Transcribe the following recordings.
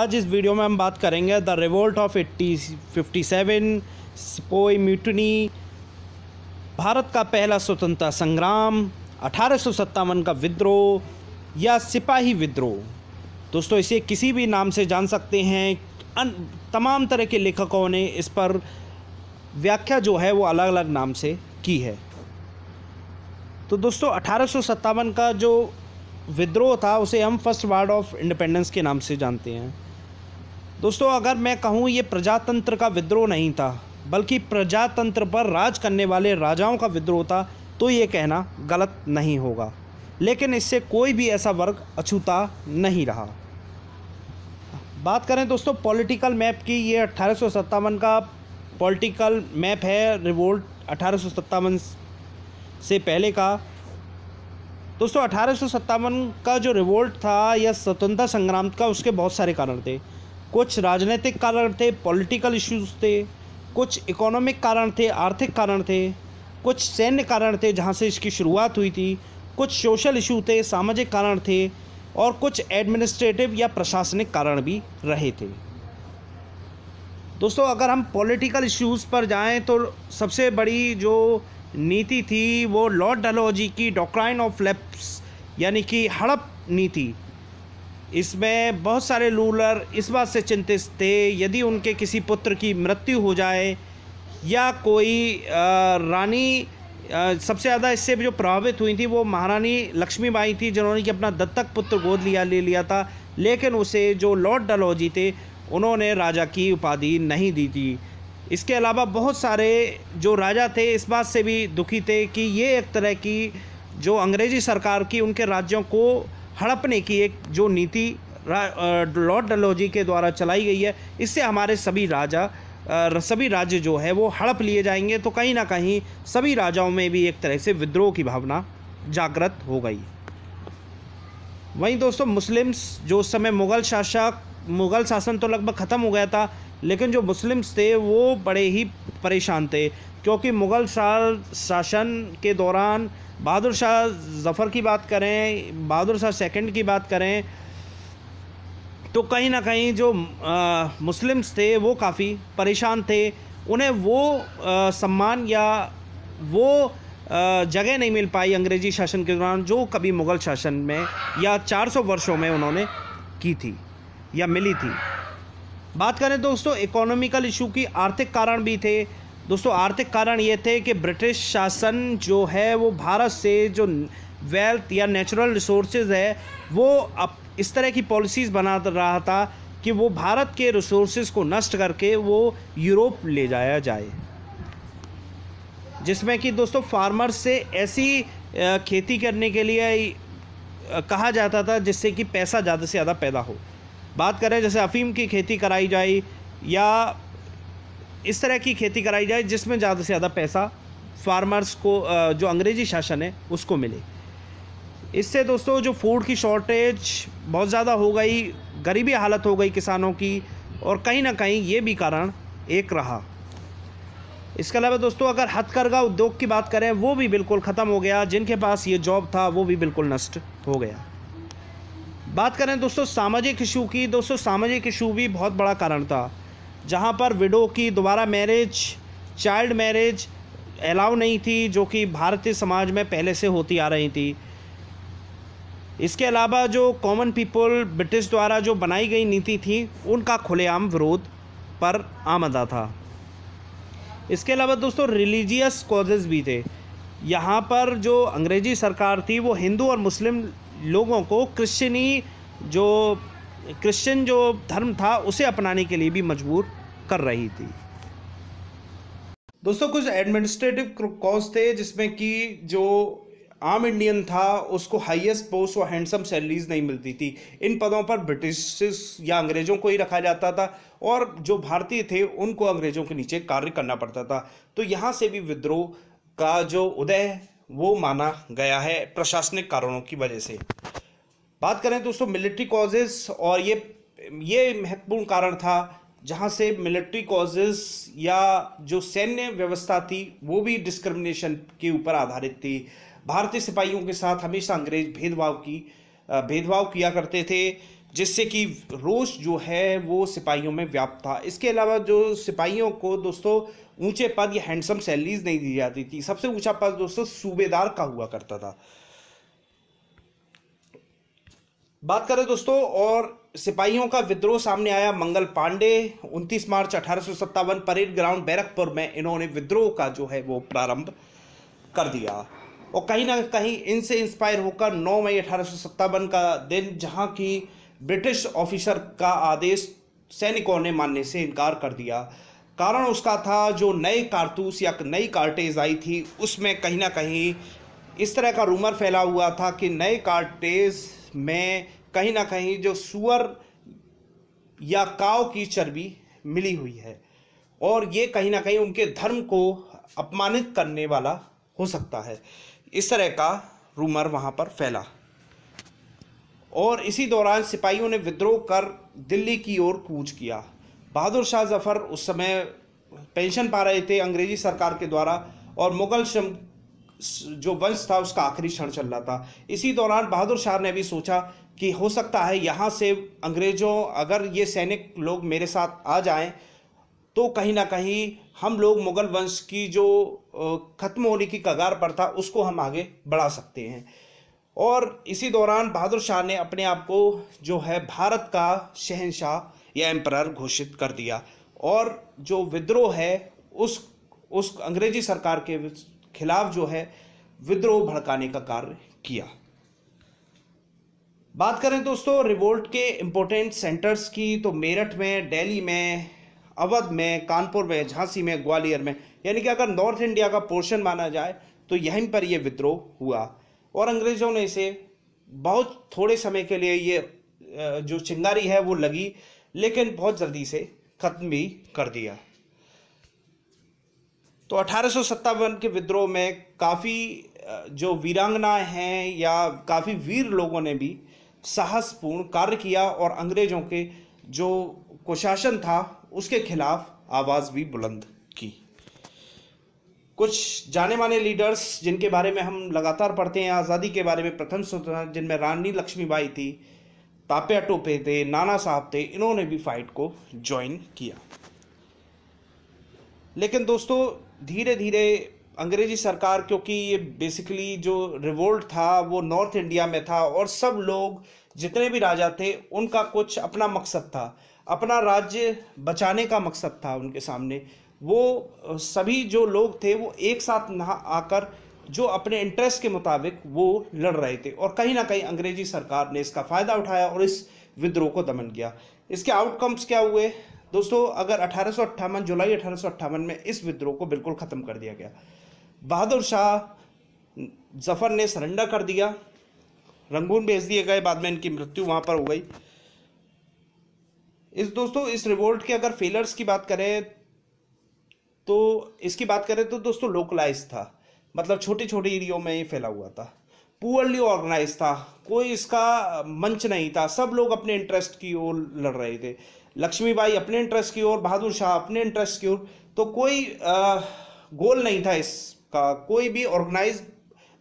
आज इस वीडियो में हम बात करेंगे the revolt of eighty fifty seven sepoy mutiny Bharat का पहला स्वतंत्रता संग्राम अठारह का विद्रोह या सिपाही विद्रोह दोस्तों इसे किसी भी नाम से जान सकते हैं अन, तमाम तरह के लेखकों ने इस पर व्याख्या जो है वो अलग अलग नाम से की है तो दोस्तों अठारह का जो विद्रोह था उसे हम फर्स्ट वार्ड ऑफ इंडिपेंडेंस के नाम से जानते हैं दोस्तों अगर मैं कहूँ ये प्रजातंत्र का विद्रोह नहीं था बल्कि प्रजातंत्र पर राज करने वाले राजाओं का विद्रोह था तो ये कहना गलत नहीं होगा लेकिन इससे कोई भी ऐसा वर्ग अछूता नहीं रहा बात करें दोस्तों पॉलिटिकल मैप की ये अट्ठारह का पॉलिटिकल मैप है रिवोल्ट अठारह से पहले का दोस्तों अठारह का जो रिवोल्ट था या स्वतंत्रता संग्राम का उसके बहुत सारे कारण थे कुछ राजनीतिक कारण थे पॉलिटिकल इश्यूज थे कुछ इकोनॉमिक कारण थे आर्थिक कारण थे कुछ सैन्य कारण थे जहाँ से इसकी शुरुआत हुई थी कुछ सोशल इशू थे सामाजिक कारण थे और कुछ एडमिनिस्ट्रेटिव या प्रशासनिक कारण भी रहे थे दोस्तों अगर हम पॉलिटिकल इश्यूज पर जाएं तो सबसे बड़ी जो नीति थी वो लॉर्ड डलोजी की डॉक्राइन ऑफ लेप्स यानी कि हड़प नीति इसमें बहुत सारे रूलर इस बात से चिंतित थे यदि उनके किसी पुत्र की मृत्यु हो जाए या कोई रानी सबसे ज़्यादा इससे जो प्रभावित हुई थी वो महारानी लक्ष्मीबाई थी जिन्होंने कि अपना दत्तक पुत्र गोद लिया ले लिया था लेकिन उसे जो लॉर्ड डलहौजी थे उन्होंने राजा की उपाधि नहीं दी थी इसके अलावा बहुत सारे जो राजा थे इस बात से भी दुखी थे कि ये एक तरह की जो अंग्रेज़ी सरकार की उनके राज्यों को हड़पने की एक जो नीति लॉर्ड डलोजी के द्वारा चलाई गई है इससे हमारे सभी राजा सभी राज्य जो है वो हड़प लिए जाएंगे तो कहीं ना कहीं सभी राजाओं में भी एक तरह से विद्रोह की भावना जागृत हो गई वहीं दोस्तों मुस्लिम्स जो उस समय मुग़ल शासक मुग़ल शासन तो लगभग ख़त्म हो गया था लेकिन जो मुस्लिम्स थे वो बड़े ही परेशान थे क्योंकि मुग़ल शासन के दौरान बहादुर शाह ज़फ़र की बात करें बहादुर शाह सेकंड की बात करें तो कहीं ना कहीं जो मुस्लिम्स थे वो काफ़ी परेशान थे उन्हें वो आ, सम्मान या वो जगह नहीं मिल पाई अंग्रेज़ी शासन के दौरान जो कभी मुग़ल शासन में या 400 वर्षों में उन्होंने की थी या मिली थी बात करें तो दोस्तों इकोनॉमिकल इशू की आर्थिक कारण भी थे दोस्तों आर्थिक कारण ये थे कि ब्रिटिश शासन जो है वो भारत से जो वेल्थ या नेचुरल रिसोर्सेज है वो अब इस तरह की पॉलिसीज़ बना रहा था कि वो भारत के रिसोर्सेज को नष्ट करके वो यूरोप ले जाया जाए जिसमें कि दोस्तों फार्मर्स से ऐसी खेती करने के लिए कहा जाता था जिससे कि पैसा ज़्यादा से ज़्यादा पैदा हो बात करें जैसे अफ़ीम की खेती कराई जाए या इस तरह की खेती कराई जाए जिसमें ज़्यादा से ज़्यादा पैसा फार्मर्स को जो अंग्रेज़ी शासन है उसको मिले इससे दोस्तों जो फूड की शॉर्टेज बहुत ज़्यादा हो गई गरीबी हालत हो गई किसानों की और कहीं ना कहीं ये भी कारण एक रहा इसके अलावा दोस्तों अगर हथकरघा उद्योग की बात करें वो भी बिल्कुल ख़त्म हो गया जिनके पास ये जॉब था वो भी बिल्कुल नष्ट हो गया बात करें दोस्तों सामाजिक इशू की दोस्तों सामाजिक इशू भी बहुत बड़ा कारण था जहाँ पर विडो की दोबारा मैरिज चाइल्ड मैरिज अलाउ नहीं थी जो कि भारतीय समाज में पहले से होती आ रही थी इसके अलावा जो कॉमन पीपल ब्रिटिश द्वारा जो बनाई गई नीति थी उनका खुलेआम विरोध पर आमदा था इसके अलावा दोस्तों रिलीजियस कॉजेज़ भी थे यहाँ पर जो अंग्रेज़ी सरकार थी वो हिंदू और मुस्लिम लोगों को क्रिश्चनी जो क्रिश्चियन जो धर्म था उसे अपनाने के लिए भी मजबूर कर रही थी दोस्तों कुछ एडमिनिस्ट्रेटिव कॉज थे जिसमें कि जो आम इंडियन था उसको हाईएस्ट पोस्ट और हैंडसम सैलरीज नहीं मिलती थी इन पदों पर ब्रिटिश या अंग्रेज़ों को ही रखा जाता था और जो भारतीय थे उनको अंग्रेज़ों के नीचे कार्य करना पड़ता था तो यहाँ से भी विद्रोह का जो उदय वो माना गया है प्रशासनिक कारणों की वजह से बात करें दोस्तों मिलिट्री कॉजेस और ये ये महत्वपूर्ण कारण था जहाँ से मिलिट्री कॉजेस या जो सैन्य व्यवस्था थी वो भी डिस्क्रिमिनेशन के ऊपर आधारित थी भारतीय सिपाहियों के साथ हमेशा अंग्रेज भेदभाव की भेदभाव किया करते थे जिससे कि रोष जो है वो सिपाहियों में व्याप्त था इसके अलावा जो सिपाहियों को दोस्तों ऊंचे पद या हैंडसम सैलरीज नहीं दी जाती थी सबसे ऊंचा पद दोस्तों सूबेदार का हुआ करता था बात करें दोस्तों और सिपाहियों का विद्रोह सामने आया मंगल पांडे 29 मार्च अठारह परेड ग्राउंड बैरकपुर में इन्होंने विद्रोह का जो है वो प्रारंभ कर दिया और कहीं ना कहीं इनसे इंस्पायर होकर 9 मई अठारह का दिन जहां की ब्रिटिश ऑफिसर का आदेश सैनिकों ने मानने से इनकार कर दिया कारण उसका था जो नए कारतूस या नई कार्टेज आई थी उसमें कहीं ना कहीं इस तरह का रूमर फैला हुआ था कि नए कार्टेज में कहीं ना कहीं जो सुअर या काव की चर्बी मिली हुई है और ये कहीं ना कहीं उनके धर्म को अपमानित करने वाला हो सकता है इस तरह का रूमर वहाँ पर फैला और इसी दौरान सिपाहियों ने विद्रोह कर दिल्ली की ओर कूच किया बहादुर शाह जफ़र उस समय पेंशन पा रहे थे अंग्रेजी सरकार के द्वारा और मुग़ल जो वंश था उसका आखिरी क्षण चल रहा था इसी दौरान बहादुर शाह ने भी सोचा कि हो सकता है यहाँ से अंग्रेज़ों अगर ये सैनिक लोग मेरे साथ आ जाएं तो कहीं ना कहीं हम लोग मुग़ल वंश की जो ख़त्म होने की कगार पर था उसको हम आगे बढ़ा सकते हैं और इसी दौरान बहादुर शाह ने अपने आप को जो है भारत का शहनशाह या एम्पर घोषित कर दिया और जो विद्रोह है उस उस अंग्रेजी सरकार के खिलाफ जो है विद्रोह भड़काने का कार्य किया बात करें दोस्तों रिवोल्ट के इम्पोर्टेंट सेंटर्स की तो मेरठ में दिल्ली में अवध में कानपुर में झांसी में ग्वालियर में यानी कि अगर नॉर्थ इंडिया का पोर्शन माना जाए तो यहीं पर यह विद्रोह हुआ और अंग्रेज़ों ने इसे बहुत थोड़े समय के लिए ये जो चिंगारी है वो लगी लेकिन बहुत जल्दी से ख़त्म भी कर दिया तो अठारह के विद्रोह में काफ़ी जो वीरांगनाएं हैं या काफ़ी वीर लोगों ने भी साहसपूर्ण कार्य किया और अंग्रेज़ों के जो कुशासन था उसके खिलाफ आवाज़ भी बुलंद की कुछ जाने माने लीडर्स जिनके बारे में हम लगातार पढ़ते हैं आज़ादी के बारे में प्रथम स्वतंत्रता जिनमें रानी लक्ष्मीबाई थी तापिया टोपे थे नाना साहब थे इन्होंने भी फाइट को ज्वाइन किया लेकिन दोस्तों धीरे धीरे अंग्रेजी सरकार क्योंकि ये बेसिकली जो रिवोल्ट था वो नॉर्थ इंडिया में था और सब लोग जितने भी राजा थे उनका कुछ अपना मकसद था अपना राज्य बचाने का मकसद था उनके सामने वो सभी जो लोग थे वो एक साथ नहा आकर जो अपने इंटरेस्ट के मुताबिक वो लड़ रहे थे और कहीं ना कहीं अंग्रेजी सरकार ने इसका फ़ायदा उठाया और इस विद्रोह को दमन किया इसके आउटकम्स क्या हुए दोस्तों अगर अठारह जुलाई अठारह में इस विद्रोह को बिल्कुल ख़त्म कर दिया गया बहादुर शाह जफर ने सरेंडर कर दिया रंगून भेज दिए गए बाद में इनकी मृत्यु वहां पर हो गई इस दोस्तों इस रिवोल्ट के अगर फेलर्स की बात करें तो इसकी बात करें तो दोस्तों लोकलाइज था मतलब छोटे छोटे एरियो में ही फैला हुआ था पुअरली ऑर्गेनाइज था कोई इसका मंच नहीं था सब लोग अपने इंटरेस्ट की ओर लड़ रहे थे लक्ष्मीबाई अपने इंटरेस्ट की ओर बहादुर शाह अपने इंटरेस्ट की ओर तो कोई आ, गोल नहीं था इसका कोई भी ऑर्गेनाइज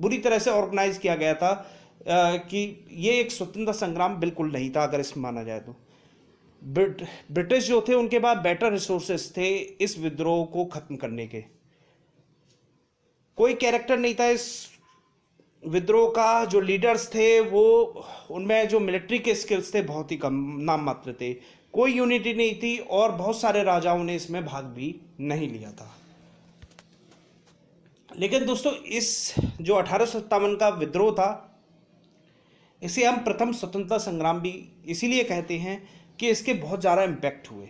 बुरी तरह से ऑर्गेनाइज किया गया था आ, कि ये एक स्वतंत्रता संग्राम बिल्कुल नहीं था अगर इसमें माना जाए तो ब्रिट ब्रिटिश जो थे उनके पास बेटर रिसोर्सेस थे इस विद्रोह को ख़त्म करने के कोई कैरेक्टर नहीं था इस विद्रोह का जो लीडर्स थे वो उनमें जो मिलिट्री के स्किल्स थे बहुत ही कम नाम मात्र थे कोई यूनिटी नहीं थी और बहुत सारे राजाओं ने इसमें भाग भी नहीं लिया था लेकिन दोस्तों इस जो अठारह का विद्रोह था इसे हम प्रथम स्वतंत्रता संग्राम भी इसीलिए कहते हैं कि इसके बहुत ज़्यादा इम्पैक्ट हुए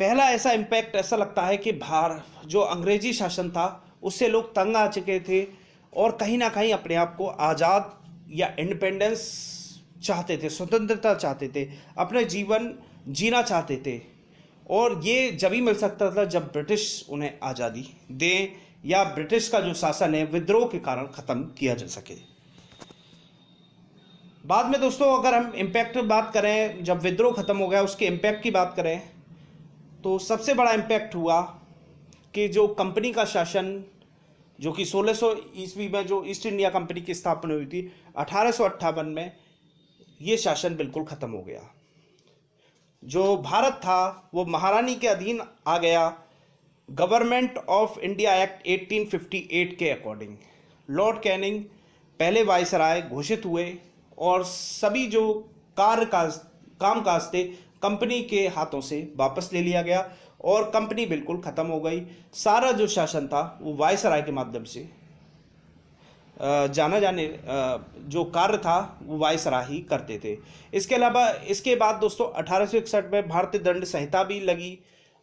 पहला ऐसा इम्पैक्ट ऐसा लगता है कि भार जो अंग्रेजी शासन था उससे लोग तंग आ चुके थे और कहीं ना कहीं अपने आप को आज़ाद या इंडिपेंडेंस चाहते थे स्वतंत्रता चाहते थे अपने जीवन जीना चाहते थे और ये जब ही मिल सकता था जब ब्रिटिश उन्हें आज़ादी दें या ब्रिटिश का जो शासन है विद्रोह के कारण ख़त्म किया जा सके बाद में दोस्तों अगर हम इम्पैक्ट बात करें जब विद्रोह ख़त्म हो गया उसके इम्पैक्ट की बात करें तो सबसे बड़ा इम्पैक्ट हुआ कि जो कंपनी का शासन जो कि 1600 ईस्वी में जो ईस्ट इंडिया कंपनी की स्थापना हुई थी अठारह में ये शासन बिल्कुल ख़त्म हो गया जो भारत था वो महारानी के अधीन आ गया गवर्नमेंट ऑफ इंडिया एक्ट 1858 के अकॉर्डिंग लॉर्ड कैनिंग पहले वायसराय घोषित हुए और सभी जो कार्य काम काज थे कंपनी के हाथों से वापस ले लिया गया और कंपनी बिल्कुल ख़त्म हो गई सारा जो शासन था वो वायसराय के माध्यम से जाना जाने जो कार्य था वो वायसराही करते थे इसके अलावा इसके बाद दोस्तों अठारह में भारतीय दंड संहिता भी लगी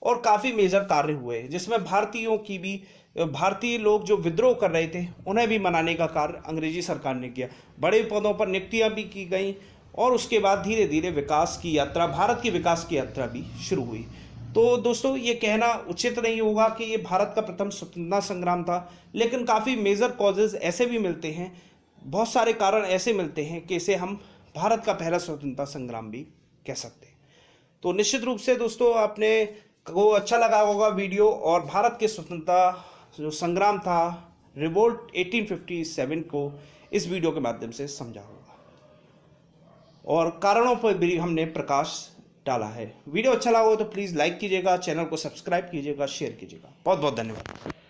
और काफ़ी मेजर कार्य हुए जिसमें भारतीयों की भी भारतीय लोग जो विद्रोह कर रहे थे उन्हें भी मनाने का कार्य अंग्रेजी सरकार ने किया बड़े पदों पर नियुक्तियाँ भी की गई और उसके बाद धीरे धीरे विकास की यात्रा भारत की विकास की यात्रा भी शुरू हुई तो दोस्तों ये कहना उचित नहीं होगा कि ये भारत का प्रथम स्वतंत्रता संग्राम था लेकिन काफ़ी मेजर कॉजेज़ ऐसे भी मिलते हैं बहुत सारे कारण ऐसे मिलते हैं कि इसे हम भारत का पहला स्वतंत्रता संग्राम भी कह सकते हैं तो निश्चित रूप से दोस्तों आपने को अच्छा लगा होगा वीडियो और भारत के स्वतंत्रता जो संग्राम था रिवोल्ट 1857 को इस वीडियो के माध्यम से समझा होगा और कारणों पर भी हमने प्रकाश डाला है वीडियो अच्छा लगा हो तो प्लीज़ लाइक कीजिएगा चैनल को सब्सक्राइब कीजिएगा शेयर कीजिएगा बहुत बहुत धन्यवाद